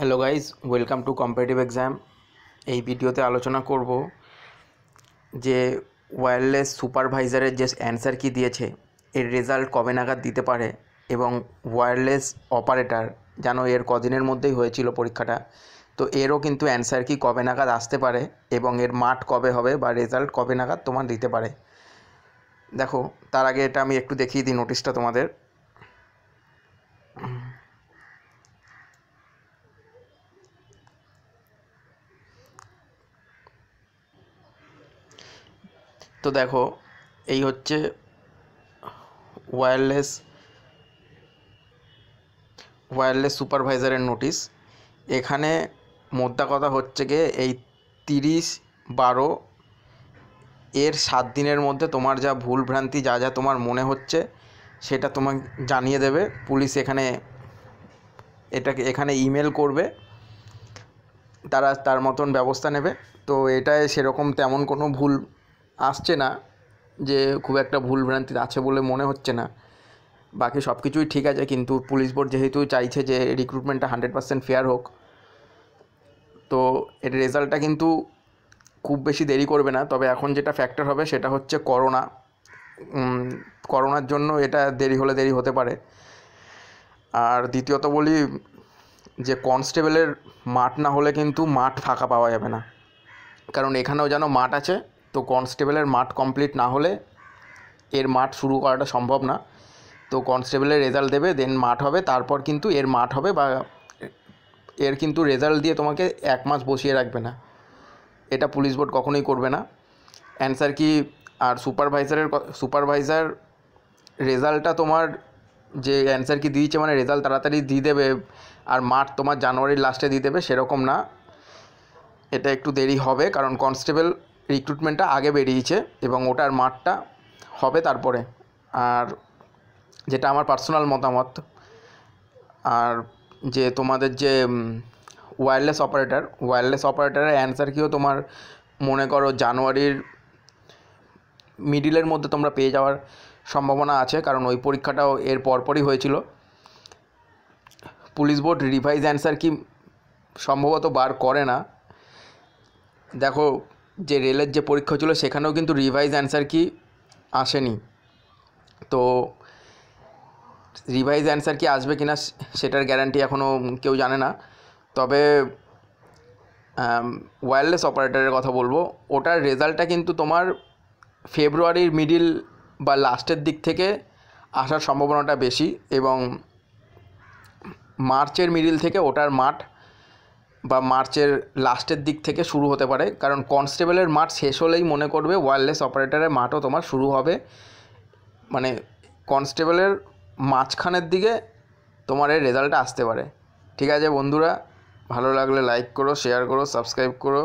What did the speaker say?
hello guys welcome to competitive exam এই ভিডিওতে আলোচনা করব যে ওয়্যারলেস সুপারভাইজারের যে অ্যান্সার কি দিয়েছে এর রেজাল্ট কবে নাগাদ দিতে পারে এবং ওয়্যারলেস অপারেটার যেন এর কদিনের মধ্যেই হয়েছিল পরীক্ষাটা তো এরও কিন্তু অ্যান্সার কি কবে নাগাদ আসতে পারে এবং এর মাঠ কবে হবে বা রেজাল্ট কবে নাগাদ তোমার দিতে পারে দেখো তার আগে এটা আমি একটু দেখিয়ে দিই নোটিশটা তোমাদের তো দেখো এই হচ্ছে ওয়্যারলেস ওয়্যারলেস সুপারভাইজারের নোটিশ এখানে মোদ্দা কথা হচ্ছে গিয়ে এই তিরিশ বারো এর সাত দিনের মধ্যে তোমার যা ভুল ভ্রান্তি যা যা তোমার মনে হচ্ছে সেটা তোমাকে জানিয়ে দেবে পুলিশ এখানে এটাকে এখানে ইমেল করবে তারা তার মতন ব্যবস্থা নেবে তো এটায় সেরকম তেমন কোনো ভুল আসছে না যে খুব একটা ভুল ভ্রান্তি আছে বলে মনে হচ্ছে না বাকি সব কিছুই ঠিক আছে কিন্তু পুলিশ বোর্ড যেহেতু চাইছে যে রিক্রুটমেন্টটা হান্ড্রেড পার্সেন্ট ফেয়ার হোক তো এর রেজাল্টটা কিন্তু খুব বেশি দেরি করবে না তবে এখন যেটা ফ্যাক্টর হবে সেটা হচ্ছে করোনা করোনার জন্য এটা দেরি হলে দেরি হতে পারে আর দ্বিতীয়ত বলি যে কনস্টেবলের মাঠ না হলে কিন্তু মাঠ ফাঁকা পাওয়া যাবে না কারণ এখানেও যেন মাঠ আছে তো কনস্টেবলের মাঠ কমপ্লিট না হলে এর মাঠ শুরু করাটা সম্ভব না তো কনস্টেবলের রেজাল্ট দেবে দেন মাঠ হবে তারপর কিন্তু এর মাঠ হবে বা এর কিন্তু রেজাল্ট দিয়ে তোমাকে এক মাস বসিয়ে রাখবে না এটা পুলিশ বোর্ড কখনোই করবে না অ্যান্সার কি আর সুপারভাইজারের সুপারভাইজার রেজাল্টটা তোমার যে অ্যান্সার কি দিয়েছে মানে রেজাল্ট তাড়াতাড়ি দিয়ে দেবে আর মাঠ তোমার জানুয়ারির লাস্টে দিয়ে দেবে সেরকম না এটা একটু দেরি হবে কারণ কনস্টেবল রিক্রুটমেন্টটা আগে বেরিয়েছে এবং ওটার মাঠটা হবে তারপরে আর যেটা আমার পার্সোনাল মতামত আর যে তোমাদের যে ওয়্যারলেস অপারেটার ওয়্যারলেস অপারেটারের অ্যান্সার কিও তোমার মনে করো জানুয়ারির মিডিলের মধ্যে তোমরা পেয়ে যাওয়ার সম্ভাবনা আছে কারণ ওই পরীক্ষাটাও এর পরপরই হয়েছিল পুলিশ বোর্ড রিভাইজ অ্যান্সার কি সম্ভবত বার করে না দেখো যে রেলের যে পরীক্ষা ছিল সেখানেও কিন্তু রিভাইজ অ্যান্সার কি আসেনি তো রিভাইজ অ্যান্সার কি আসবে কি না সেটার গ্যারান্টি এখনও কেউ জানে না তবে ওয়্যারলেস অপারেটারের কথা বলবো ওটার রেজাল্টটা কিন্তু তোমার ফেব্রুয়ারির মিডিল বা লাস্টের দিক থেকে আসার সম্ভাবনাটা বেশি এবং মার্চের মিডিল থেকে ওটার মাঠ বা মার্চের লাস্টের দিক থেকে শুরু হতে পারে কারণ কনস্টেবলের মাঠ শেষ হলেই মনে করবে ওয়্যারলেস অপারেটরের মাঠও তোমার শুরু হবে মানে কনস্টেবলের মাঝখানের দিকে তোমার এই রেজাল্টটা আসতে পারে ঠিক আছে বন্ধুরা ভালো লাগলে লাইক করো শেয়ার করো সাবস্ক্রাইব করো